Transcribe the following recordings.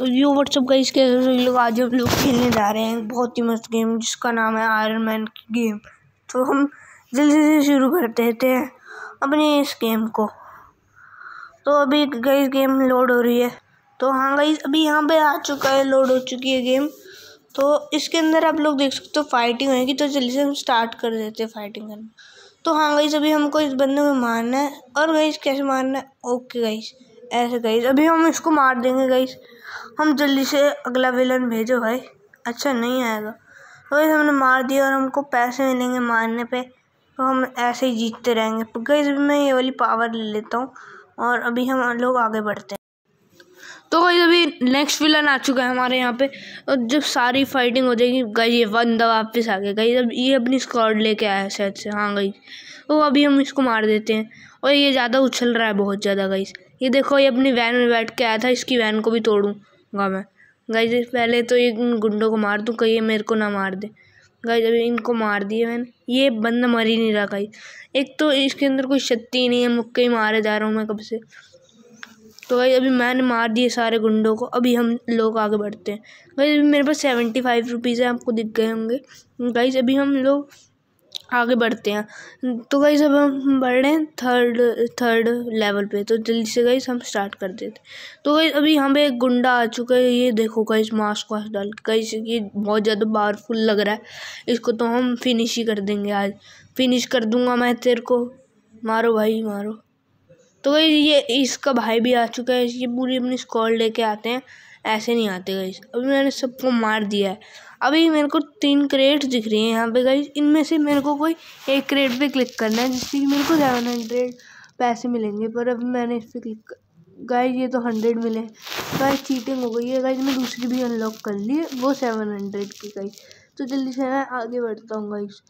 तो यो व्हाट्सअप का इसके लोग आज हम लोग खेलने जा रहे हैं बहुत ही मस्त गेम जिसका नाम है आयरन मैन की गेम तो हम जल्दी से शुरू कर देते हैं अपने इस गेम को तो अभी गई गेम लोड हो रही है तो हाँ गई अभी यहाँ पे आ चुका है लोड हो चुकी है गेम तो इसके अंदर आप लोग देख सकते हो फाइटिंग होगी तो जल्दी से हम स्टार्ट कर देते हैं फाइटिंग करना तो हाँ गई अभी हमको इस बंदे को मारना है और गई कैसे मारना है ओके गई ऐसे गई अभी हम इसको मार देंगे गई हम जल्दी से अगला विलन भेजो भाई अच्छा नहीं आएगा वही तो हमने मार दिया और हमको पैसे मिलेंगे मारने पे तो हम ऐसे ही जीतते रहेंगे तो गई मैं ये वाली पावर ले लेता हूँ और अभी हम लोग आगे बढ़ते हैं तो गई अभी नेक्स्ट विलन आ चुका है हमारे यहाँ पे और जब सारी फाइटिंग हो जाएगी गई ये बंदा वापस आ गया गई जब ये अपनी स्कॉड लेके आया है शायद से हाँ गई तो अभी हम इसको मार देते हैं और ये ज़्यादा उछल रहा है बहुत ज़्यादा गई ये देखो ये अपनी वैन में बैठ के आया था इसकी वैन को भी तोड़ूँ गाँव में गाइस पहले तो ये गुंडों को मार दूँ कहीं मेरे को ना मार दे गई अभी इनको मार दिए मैंने ये बंदा मर ही नहीं रहा कहीं एक तो इसके अंदर कोई शक्ति ही नहीं है मुक्के ही मारे जा रहा हूँ मैं कब से तो भाई अभी मैंने मार दिए सारे गुंडों को अभी हम लोग आगे बढ़ते हैं भाई अभी मेरे पास सेवेंटी फाइव रुपीज़ है आपको दिख गए होंगे गाइज अभी हम लोग आगे बढ़ते हैं तो गाइस अब हम बढ़ रहे हैं थर्ड थर्ड लेवल पे तो जल्दी से गाइस हम स्टार्ट कर देते तो गाइस अभी यहाँ पे एक गुंडा आ चुका है ये देखो गाइस मास्क वास्क डाल के गाइस ये बहुत ज़्यादा पावरफुल लग रहा है इसको तो हम फिनिश ही कर देंगे आज फिनिश कर दूंगा मैं तेरे को मारो भाई मारो तो गई ये इसका भाई भी आ चुका है ये पूरी अपनी स्कॉल लेके आते हैं ऐसे नहीं आते गई अभी मैंने सबको मार दिया है अभी मेरे को तीन क्रेट दिख रही हैं यहाँ पे गई इनमें से मेरे को कोई एक क्रेट पे क्लिक करना है जिससे कि मेरे को सेवन हंड्रेड पैसे मिलेंगे पर अभी मैंने इस पर क्लिक गाइज ये तो हंड्रेड मिले गाय चीटिंग हो गई है गाइज मैं दूसरी भी अनलॉक कर ली वो सेवन हंड्रेड की गई तो जल्दी से मैं आगे बढ़ता हूँ गाइज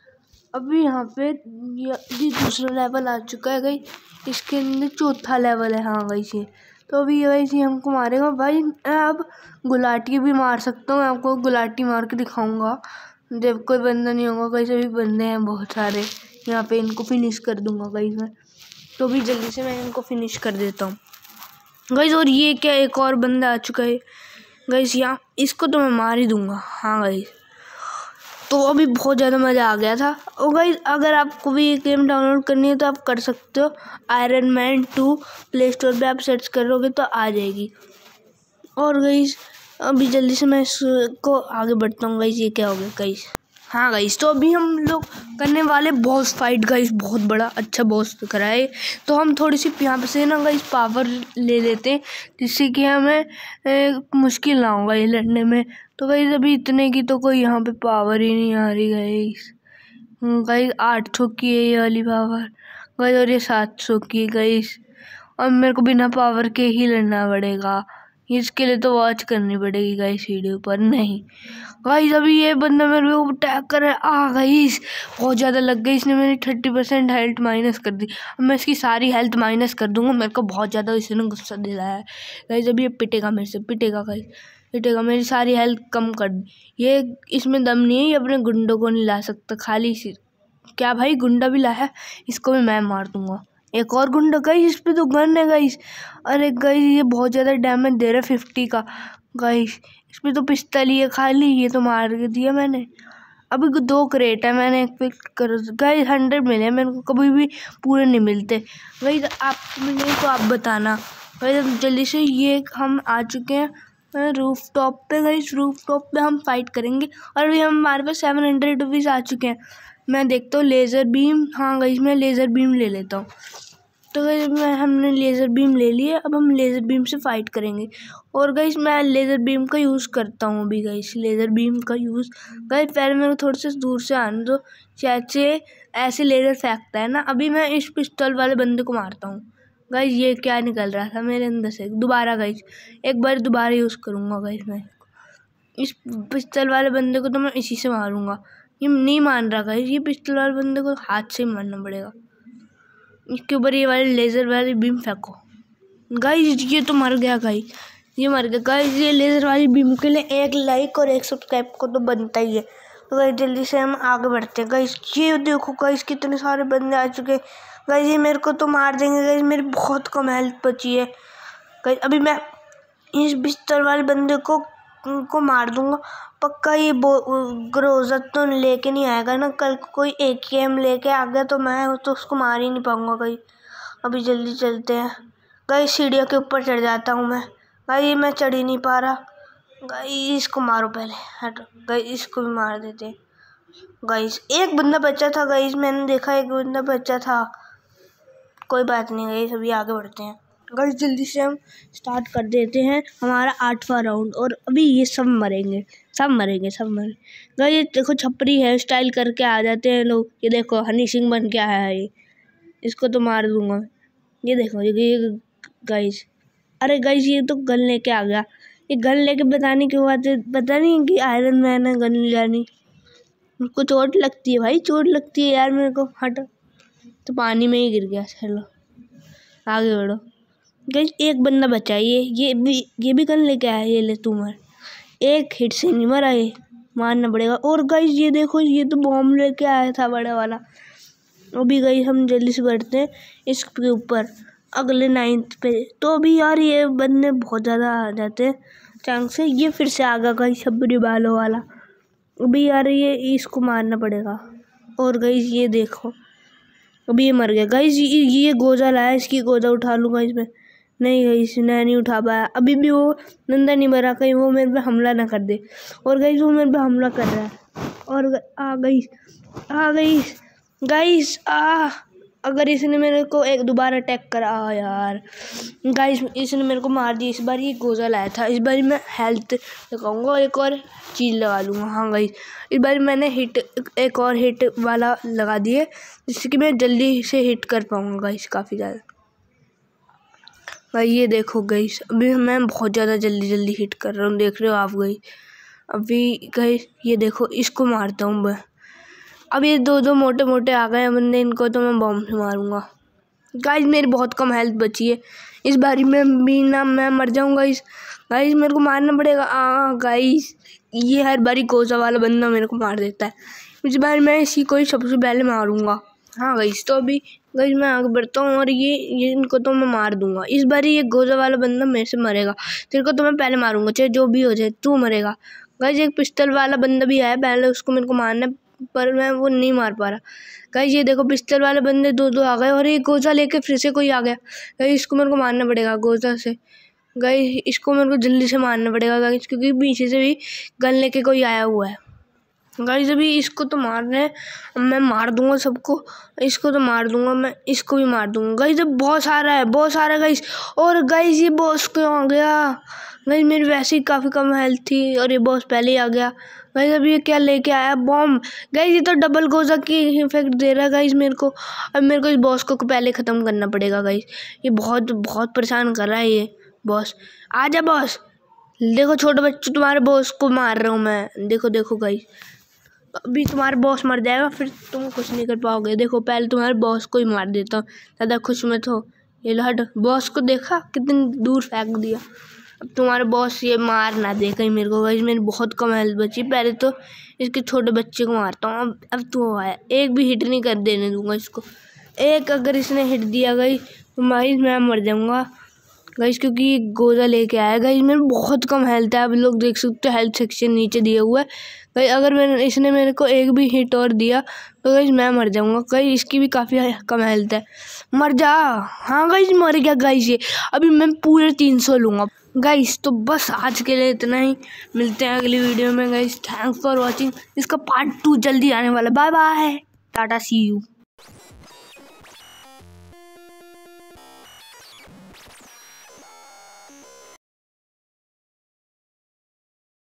अभी यहाँ पे ये दूसरा लेवल आ चुका है गई इसके अंदर चौथा लेवल है हाँ से तो अभी ये सी हमको मारेगा भाई मैं अब गुलाटी भी मार सकता हूँ मैं आपको गुलाटी मार के दिखाऊंगा जब कोई बंदा नहीं होगा कैसे भी बंदे हैं बहुत सारे यहाँ पे इनको फिनिश कर दूंगा कहीं मैं तो भी जल्दी से मैं इनको फिनिश कर देता हूँ गई और ये क्या एक और बंदा आ चुका है गई यहाँ इसको तो मैं मार ही दूंगा हाँ गई तो अभी बहुत ज़्यादा मज़ा आ गया था और भाई अगर आपको भी ये गेम डाउनलोड करनी है तो आप कर सकते हो Iron Man to Play Store पर आप सर्च करोगे तो आ जाएगी और गई अभी जल्दी से मैं इसको आगे बढ़ता हूँ गई ये क्या हो गया गाइज हाँ गाइस तो अभी हम लोग करने वाले बॉस फाइट गाइस बहुत बड़ा अच्छा बॉस कराए तो हम थोड़ी सी यहाँ से ना गाइस पावर ले लेते हैं जिससे कि हमें ए, मुश्किल ना होगा ये लड़ने में तो गाइस अभी इतने की तो कोई यहाँ पे पावर ही नहीं आ रही गाइस गाइस हम्म, आठ सौ की है ये वाली पावर गाइस और ये सात सौ की गई गाइस और मेरे को बिना पावर के ही लड़ना पड़ेगा इसके लिए तो वॉच करनी पड़ेगी गाइस वीडियो पर नहीं गाइस अभी ये बंदा मेरे को अटैक कर रहा है आ गाइस बहुत ज़्यादा लग गई इसने मेरी थर्टी परसेंट हेल्थ माइनस कर दी अब मैं इसकी सारी हेल्थ माइनस कर दूंगा मेरे को बहुत ज़्यादा इसने गुस्सा दिलाया है गाइस अभी ये पिटेगा मेरे से पिटेगा गाइस पिटेगा मेरी सारी हेल्थ कम कर दी ये इसमें दम नहीं है ये अपने गुंडों को नहीं ला सकता खाली क्या भाई गुंडा भी लाया इसको भी मैं मार दूँगा एक और गुंडा गाइस इस पर तो गन है गाइस अरे गाइस ये बहुत ज़्यादा डैमेज दे रहा है फिफ्टी का गाइस इस पर तो पिस्तल ही है खाली ये तो मार दिया मैंने अभी दो क्रेट है मैंने एक पिक कर गाइस हंड्रेड मिले मेरे को कभी भी पूरे नहीं मिलते गाइस तो आप मिले तो आप बताना गाइस तो जल्दी से ये हम आ चुके हैं रूफ टॉप पर गई रूफ टॉप पर हम फाइट करेंगे और अभी हमारे पास सेवन हंड्रेड रुपीज़ आ चुके हैं मैं देखता हूँ लेज़र बीम हाँ गई मैं लेज़र बीम ले लेता हूँ तो गई मैं हमने लेज़र बीम ले लिया अब हम लेज़र बीम से फ़ाइट करेंगे और गई मैं लेज़र बीम का यूज़ करता हूँ अभी गई लेज़र बीम का यूज़ गई पहले मेरे को थोड़े से दूर से आने दो शायद से ऐसे लेज़र फेंकता है ना अभी मैं इस पिस्टल वाले बंदे को मारता हूँ गई ये क्या निकल रहा था मेरे अंदर से दोबारा गई एक बार दोबारा यूज़ करूँगा गई मैं इस पिस्टल वाले बंदे को तो मैं इसी से मारूँगा ये नहीं मान रहा गाइस ये पिस्टल वाले बंदे को हाथ से मारना पड़ेगा इसके ऊपर ये वाले लेज़र वाली बीम फेंको गाइस ये तो मर गया गाइस ये मर गया गाइस ये लेज़र वाली बीम के लिए एक लाइक और एक सब्सक्राइब को तो बनता ही है तो गाइस जल्दी से हम आगे बढ़ते हैं गाइस ये देखो गाइस कितने सारे बंदे आ चुके हैं गाइस ये मेरे को तो मार देंगे गाइस मेरी बहुत कम हेल्थ बची है गाइस अभी मैं इस बिस्तर वाले बंदे को को मार दूंगा पक्का ये बो ग्रोजर तो लेके नहीं आएगा ना कल को कोई ए के एम लेके आ गया तो मैं तो उसको मार ही नहीं पाऊँगा कहीं अभी जल्दी चलते हैं गई सीढ़ियों के ऊपर चढ़ जाता हूँ मैं भाई मैं चढ़ ही नहीं पा रहा गई इसको मारो पहले हट गई इसको भी मार देते गई एक बंदा बच्चा था गई मैंने देखा एक बंदा बच्चा था कोई बात नहीं गई सभी आगे बढ़ते हैं गाइस जल्दी से हम स्टार्ट कर देते हैं हमारा आठवां राउंड और अभी ये सब मरेंगे सब मरेंगे सब मरेंगे गाइस ये देखो छपरी हेयर स्टाइल करके आ जाते हैं लोग ये देखो हनी सिंह बन के आया है ये इसको तो मार दूंगा ये देखो ये, ये गाइस अरे गाइस ये तो गल लेके आ गया ये गल लेके बताने के बाद पता नहीं कि आयरन मैन है गल जानी उसको चोट लगती है भाई चोट लगती है यार मेरे को हट तो पानी में ही गिर गया चलो आगे बढ़ो गई एक बंदा बचा ये ये भी ये भी गन लेके आया ये ले तू मर एक हिट से नहीं मरा ये मारना पड़ेगा और गई ये देखो ये तो बॉम्ब लेके आया था बड़ा वाला अभी गई हम जल्दी से बैठते हैं इसके ऊपर अगले नाइन्थ पे तो अभी यार ये बंदे बहुत ज़्यादा आ जाते हैं चांग से ये फिर से आगा गई छबरी बालों वाला अभी यार ये इसको मारना पड़ेगा और गई ये देखो अभी ये मर गया गई ये, ये गोजा लाया इसकी गोजा उठा लूँगा इसमें नहीं गई इसने नहीं उठा पाया अभी भी वो नंदा नहीं मरा कहीं वो मेरे पे हमला ना कर दे और गई वो मेरे पे हमला कर रहा है और आ गई आ गई गाइस आ अगर इसने मेरे को एक दोबारा अटैक करा यार गाइस इसने मेरे को मार दिया इस बार ये गोजा लाया था इस बार मैं हेल्थ लगाऊंगा और एक और चीज़ लगा लूँगा हाँ गाइस इस बार मैंने हिट एक और हिट वाला लगा दिए जिससे कि मैं जल्दी से हिट कर पाऊँगा गाइस काफ़ी ज़्यादा भाई ये देखो गई अभी मैं बहुत ज़्यादा जल्दी जल्दी हिट कर रहा हूँ देख रहे हो आप गई अभी गई ये देखो इसको मारता हूँ मैं अब ये दो दो मोटे मोटे आ गए बंदे इनको तो मैं बॉम्ब से मारूंगा गाइज मेरी बहुत कम हेल्थ बची है इस बारी में भी ना मैं मर जाऊंगा इस गाइज मेरे को मारना पड़ेगा हाँ गाइज ये हर बारी कोसा वाला बंदा मेरे को मार देता है इस बार मैं इसी को ही सबसे पहले मारूंगा हाँ गाइज तो अभी गई मैं आगे बढ़ता हूँ और ये ये इनको तो मैं मार दूंगा इस बार ये गोजा वाला बंदा मेरे से मरेगा तेरे को तो मैं पहले मारूंगा चाहे जो भी हो जाए तू मरेगा गाइज एक पिस्तल वाला बंदा भी आया पहले उसको मेरे को मारना पर मैं वो नहीं मार पा रहा गाइज ये देखो पिस्तल वाले बंदे दो दो आ गए और ये गोजा लेके फिर से कोई आ गया गई इसको मेरे को मारना पड़ेगा गोजा से गई इसको मेरे को जल्दी से मारना पड़ेगा गाइज क्योंकि पीछे से भी गन लेके कोई आया हुआ है गाइस अभी इसको तो मार रहे हैं मैं मार दूंगा सबको इसको तो मार दूंगा मैं इसको भी मार दूंगा गाइस अब बहुत सारा है बहुत सारा गाइस और गाइस ये बॉस क्यों आ गया गाइस मेरी वैसे ही काफ़ी कम हेल्थ थी और ये बॉस पहले ही आ गया गाइस अभी ये क्या लेके आया बॉम्ब गाइस ये तो डबल गोजा की इफेक्ट दे रहा है गाइस मेरे को अब मेरे को इस बॉस को पहले ख़त्म करना पड़ेगा गाइस ये बहुत बहुत परेशान कर रहा है ये बॉस आ जा बॉस देखो छोटे बच्चों तुम्हारे बॉस को मार रहा हूँ मैं देखो देखो गाइस अभी तुम्हारा बॉस मर जाएगा फिर तुम कुछ नहीं कर पाओगे देखो पहले तुम्हारे बॉस को ही मार देता हूँ ज़्यादा खुश मत हो ये लड बॉस को देखा कितनी दूर फेंक दिया अब तुम्हारा बॉस ये मार ना दे कहीं मेरे को वही मेरी बहुत कम हेल्थ बची पहले तो इसके छोटे बच्चे को मारता हूँ अब अब तो आया एक भी हिट नहीं कर देने दूंगा इसको एक अगर इसने हिट दिया गई तो मैं मर जाऊँगा गाइस क्योंकि ये गोजा लेके आया गाइस मेरे बहुत कम हेल्थ है आप लोग देख सकते हो हेल्थ सेक्शन नीचे दिया हुआ है गाइस अगर मैंने इसने मेरे को एक भी हिट और दिया तो गाइस मैं मर जाऊंगा गाइस इसकी भी काफ़ी कम हेल्थ है मर जा हाँ गाइस मर गया गाइस ये अभी मैं पूरे तीन सौ लूँगा गाइस तो बस आज के लिए इतना ही मिलते हैं अगली वीडियो में गाइस थैंक्स फॉर वॉचिंग इसका पार्ट टू जल्दी आने वाला bye bye tata see you